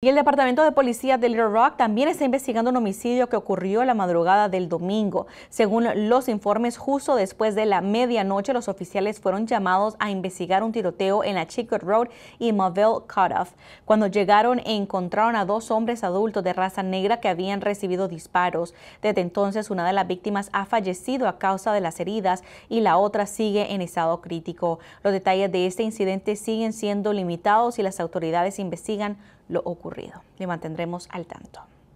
Y el Departamento de Policía de Little Rock también está investigando un homicidio que ocurrió la madrugada del domingo. Según los informes, justo después de la medianoche, los oficiales fueron llamados a investigar un tiroteo en la Chickwood Road y Mobile Cutoff. Cuando llegaron, e encontraron a dos hombres adultos de raza negra que habían recibido disparos. Desde entonces, una de las víctimas ha fallecido a causa de las heridas y la otra sigue en estado crítico. Los detalles de este incidente siguen siendo limitados y las autoridades investigan lo ocurrido. Le mantendremos al tanto.